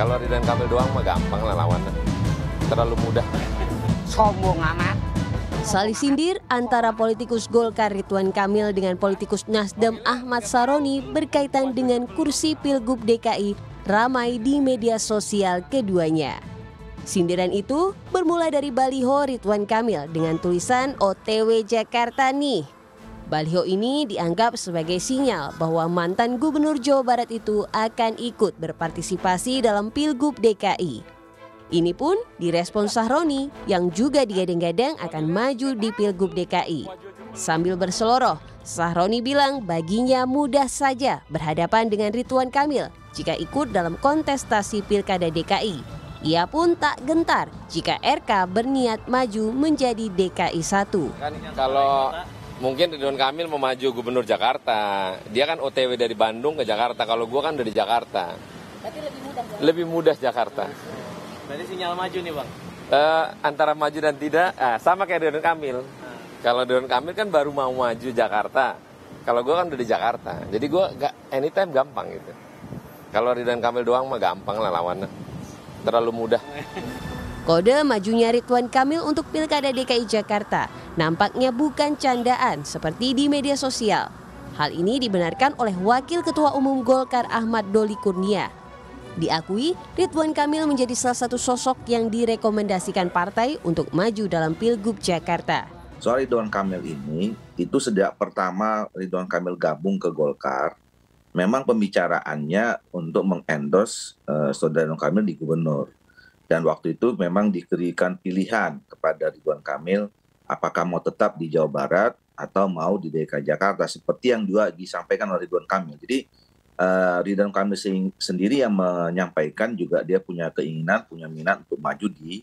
Kalau Ridwan Kamil doang mah gampang lah lawannya. Terlalu mudah. Sombong amat. Salih sindir antara politikus Golkar Ridwan Kamil dengan politikus Nasdem Ahmad Saroni berkaitan dengan kursi Pilgub DKI ramai di media sosial keduanya. Sindiran itu bermula dari baliho Ridwan Kamil dengan tulisan OTW Jakarta nih Baliho ini dianggap sebagai sinyal bahwa mantan Gubernur Jawa Barat itu akan ikut berpartisipasi dalam Pilgub DKI. Ini pun direspon Sahroni yang juga digadang-gadang akan maju di Pilgub DKI. Sambil berseloroh, Sahroni bilang baginya mudah saja berhadapan dengan Rituan Kamil jika ikut dalam kontestasi Pilkada DKI ia pun tak gentar jika RK berniat maju menjadi DKI 1. kalau mungkin Ridwan Kamil memaju gubernur Jakarta. Dia kan OTW dari Bandung ke Jakarta. Kalau gue kan dari Jakarta. Tapi lebih mudah. Jakarta. Lebih mudah Jakarta. Berarti sinyal maju nih bang. Uh, antara maju dan tidak, uh, sama kayak Ridwan Kamil. Hmm. Kalau Ridwan Kamil kan baru mau maju Jakarta. Kalau gue kan udah di Jakarta. Jadi gue gak anytime gampang gitu. Kalau Ridwan Kamil doang mah gampang lah lawannya. Terlalu mudah. Kode majunya Ridwan Kamil untuk Pilkada DKI Jakarta nampaknya bukan candaan seperti di media sosial. Hal ini dibenarkan oleh Wakil Ketua Umum Golkar Ahmad Doli Kurnia. Diakui, Ridwan Kamil menjadi salah satu sosok yang direkomendasikan partai untuk maju dalam Pilgub Jakarta. Soal Ridwan Kamil ini, itu sejak pertama Ridwan Kamil gabung ke Golkar, memang pembicaraannya untuk mengendos uh, eh, saudara Ridwan Kamil di gubernur dan waktu itu memang diberikan pilihan kepada Ridwan Kamil apakah mau tetap di Jawa Barat atau mau di DKI Jakarta seperti yang juga disampaikan oleh Ridwan Kamil. Jadi uh, Ridwan Kamil sendiri yang menyampaikan juga dia punya keinginan, punya minat untuk maju di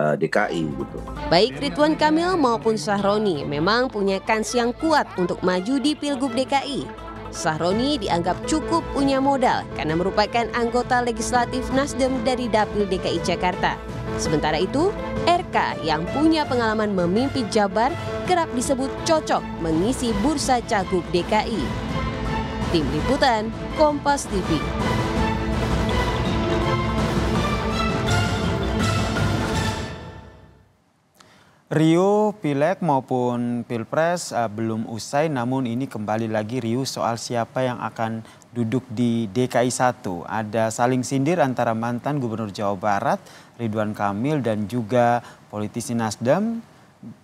uh, eh, DKI gitu. Baik Ridwan Kamil maupun Sahroni memang punya kans yang kuat untuk maju di Pilgub DKI. Sahroni dianggap cukup punya modal karena merupakan anggota legislatif Nasdem dari Dapil DKI Jakarta. Sementara itu, RK yang punya pengalaman memimpin Jabar kerap disebut cocok mengisi bursa cagup DKI. Tim Liputan, Kompas TV. Rio, pilek maupun Pilpres uh, belum usai namun ini kembali lagi Rio soal siapa yang akan duduk di DKI 1. Ada saling sindir antara mantan Gubernur Jawa Barat Ridwan Kamil dan juga politisi Nasdem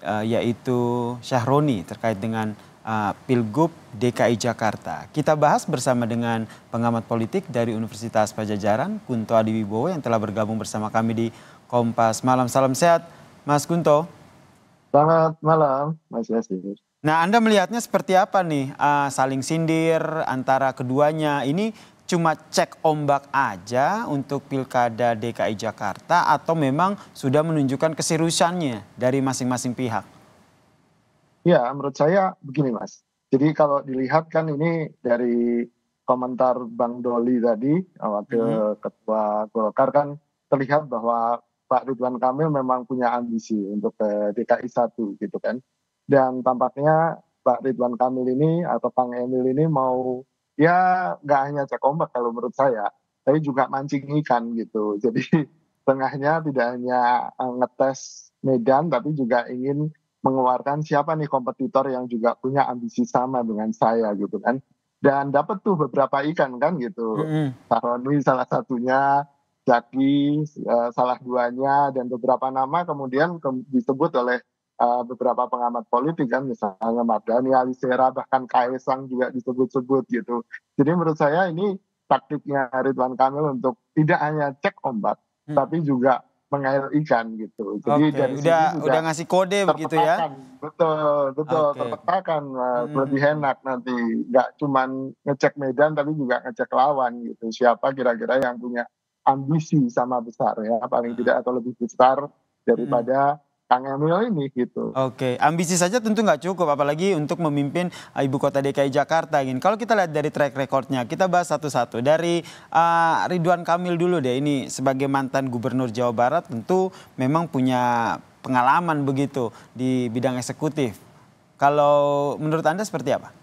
uh, yaitu Syahroni terkait dengan uh, Pilgub DKI Jakarta. Kita bahas bersama dengan pengamat politik dari Universitas Pajajaran Kunto Adiwibowo yang telah bergabung bersama kami di Kompas Malam. Salam sehat Mas Kunto. Selamat malam, Mas Yasir. Nah, Anda melihatnya seperti apa nih? Uh, saling sindir antara keduanya. Ini cuma cek ombak aja untuk Pilkada DKI Jakarta atau memang sudah menunjukkan keseriusannya dari masing-masing pihak? Ya, menurut saya begini, Mas. Jadi kalau dilihat kan ini dari komentar Bang Doli tadi, wakil mm -hmm. ketua Golkar kan terlihat bahwa Pak Ridwan Kamil memang punya ambisi untuk ke DKI 1 gitu kan. Dan tampaknya Pak Ridwan Kamil ini atau Pang Emil ini mau ya nggak hanya cek ombak kalau menurut saya, tapi juga mancing ikan gitu. Jadi tengahnya tidak hanya eh, ngetes Medan, tapi juga ingin mengeluarkan siapa nih kompetitor yang juga punya ambisi sama dengan saya gitu kan. Dan dapat tuh beberapa ikan kan gitu. Mm -hmm. Saroni salah satunya, Zaki, uh, salah duanya dan beberapa nama kemudian ke disebut oleh uh, beberapa pengamat politik kan misalnya Mardhani Alisera bahkan Kaisang juga disebut-sebut gitu. Jadi menurut saya ini taktiknya Ridwan Kamil untuk tidak hanya cek ombak hmm. tapi juga ikan gitu. Jadi okay. dari udah, sini udah ngasih kode begitu ya. Betul, betul okay. terpetakan eh, hmm. lebih enak nanti nggak cuman ngecek Medan tapi juga ngecek lawan gitu. Siapa kira-kira yang punya ambisi sama besar ya paling tidak atau lebih besar daripada hmm. Kang Emil ini gitu. Oke, ambisi saja tentu nggak cukup, apalagi untuk memimpin ah, ibu kota DKI Jakarta. ini. kalau kita lihat dari track recordnya, kita bahas satu-satu. Dari uh, Ridwan Kamil dulu deh, ini sebagai mantan Gubernur Jawa Barat tentu memang punya pengalaman begitu di bidang eksekutif. Kalau menurut Anda seperti apa?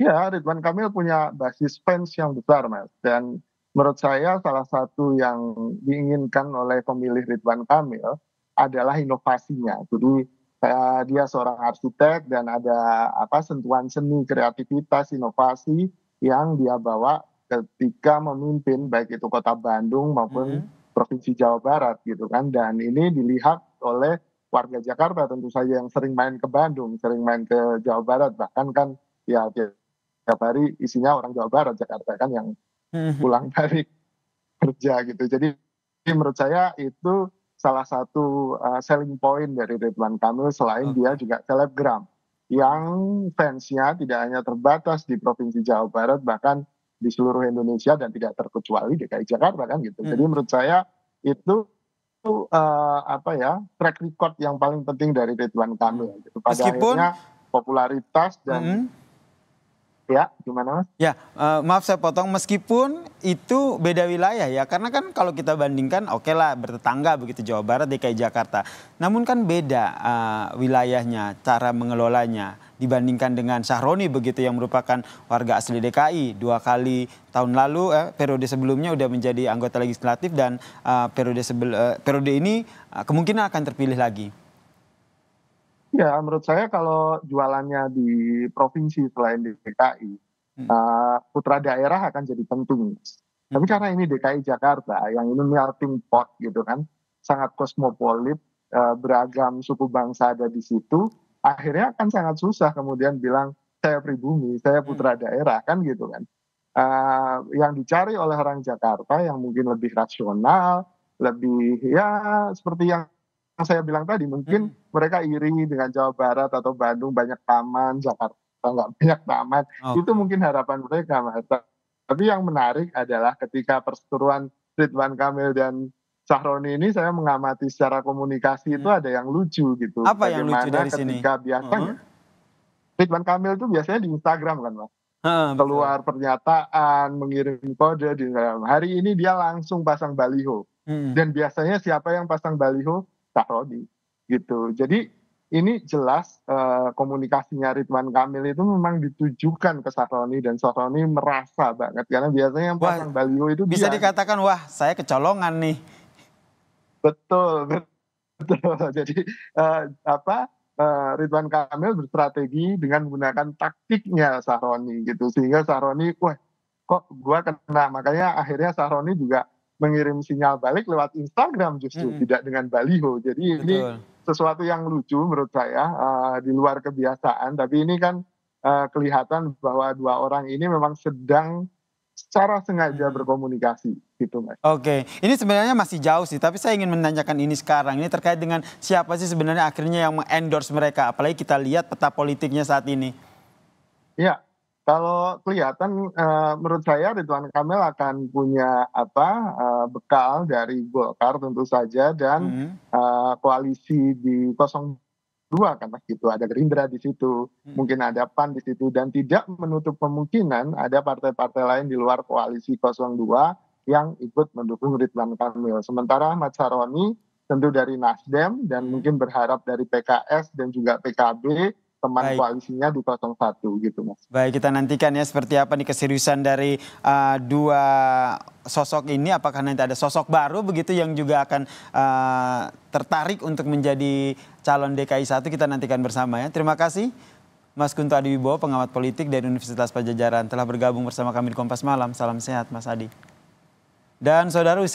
Ya, Ridwan Kamil punya basis fans yang besar, Mas. Dan menurut saya salah satu yang diinginkan oleh pemilih Ridwan Kamil adalah inovasinya. Jadi saya, eh, dia seorang arsitek dan ada apa sentuhan seni, kreativitas, inovasi yang dia bawa ketika memimpin baik itu kota Bandung maupun hmm. provinsi Jawa Barat gitu kan. Dan ini dilihat oleh warga Jakarta tentu saja yang sering main ke Bandung, sering main ke Jawa Barat bahkan kan ya tiap hari isinya orang Jawa Barat Jakarta kan yang Hmm. pulang dari kerja gitu. Jadi menurut saya itu salah satu uh, selling point dari Ridwan Kamil selain okay. dia juga selebgram yang fansnya tidak hanya terbatas di provinsi Jawa Barat bahkan di seluruh Indonesia dan tidak terkecuali DKI Jakarta kan gitu. Hmm. Jadi menurut saya itu itu uh, apa ya track record yang paling penting dari Ridwan Kamil. Hmm. Gitu. Pada Meskipun, akhirnya popularitas dan hmm Ya, gimana Mas? Ya, uh, maaf saya potong meskipun itu beda wilayah ya. Karena kan kalau kita bandingkan oke okay lah bertetangga begitu Jawa Barat, DKI Jakarta. Namun kan beda uh, wilayahnya, cara mengelolanya dibandingkan dengan Sahroni begitu yang merupakan warga asli DKI dua kali tahun lalu eh, periode sebelumnya sudah menjadi anggota legislatif dan uh, periode sebel, uh, periode ini uh, kemungkinan akan terpilih lagi. Ya, menurut saya kalau jualannya di provinsi selain di DKI, hmm. uh, putra daerah akan jadi penting. Hmm. Tapi karena ini DKI Jakarta, yang ini melting pot gitu kan, sangat kosmopolit, uh, beragam suku bangsa ada di situ, akhirnya akan sangat susah kemudian bilang, saya pribumi, saya hmm. putra hmm. daerah, kan gitu kan. Uh, yang dicari oleh orang Jakarta yang mungkin lebih rasional, lebih ya seperti yang yang saya bilang tadi mungkin hmm. mereka iri dengan Jawa Barat atau Bandung banyak taman, Jakarta nggak banyak taman. Okay. Itu mungkin harapan mereka, Mas. Tapi yang menarik adalah ketika perseteruan Ridwan Kamil dan Sahroni ini saya mengamati secara komunikasi hmm. itu ada yang lucu gitu. Apa Bagaimana yang lucu dari ketika sini? biasanya uh hmm. -huh. Ridwan Kamil itu biasanya di Instagram kan, Mas. Hmm, keluar betul. pernyataan, mengirim kode di dalam Hari ini dia langsung pasang baliho. Hmm. Dan biasanya siapa yang pasang baliho? sahroni gitu jadi ini jelas eh, komunikasinya Ridwan Kamil itu memang ditujukan ke Sahroni dan Sahroni merasa banget karena biasanya yang pasang baliho itu bisa dia. dikatakan wah saya kecolongan nih betul betul jadi uh, apa uh, Ridwan Kamil berstrategi dengan menggunakan taktiknya Sahroni gitu sehingga Sahroni wah kok gua kena makanya akhirnya Sahroni juga mengirim sinyal balik lewat Instagram justru -hmm. tidak dengan baliho. Jadi Betul. ini sesuatu yang lucu menurut saya uh, di luar kebiasaan. Tapi ini kan uh, kelihatan bahwa dua orang ini memang sedang secara sengaja berkomunikasi gitu mas. Oke, ini sebenarnya masih jauh sih, tapi saya ingin menanyakan ini sekarang. Ini terkait dengan siapa sih sebenarnya akhirnya yang mengendorse mereka, apalagi kita lihat peta politiknya saat ini. Ya, kalau kelihatan eh, menurut saya Ridwan Kamil akan punya apa eh, bekal dari Golkar tentu saja dan hmm. Eh, koalisi di 02 kan begitu ada Gerindra di situ hmm. mungkin ada PAN di situ dan tidak menutup kemungkinan ada partai-partai lain di luar koalisi 02 yang ikut mendukung Ridwan Kamil sementara Ahmad Saroni tentu dari Nasdem dan hmm. mungkin berharap dari PKS dan juga PKB teman Baik. koalisinya di 01 gitu mas. Baik kita nantikan ya seperti apa nih keseriusan dari uh, dua sosok ini apakah nanti ada sosok baru begitu yang juga akan uh, tertarik untuk menjadi calon DKI 1 kita nantikan bersama ya. Terima kasih Mas Kunto Adi Wibowo pengamat politik dari Universitas Pajajaran telah bergabung bersama kami di Kompas Malam. Salam sehat Mas Adi. Dan saudara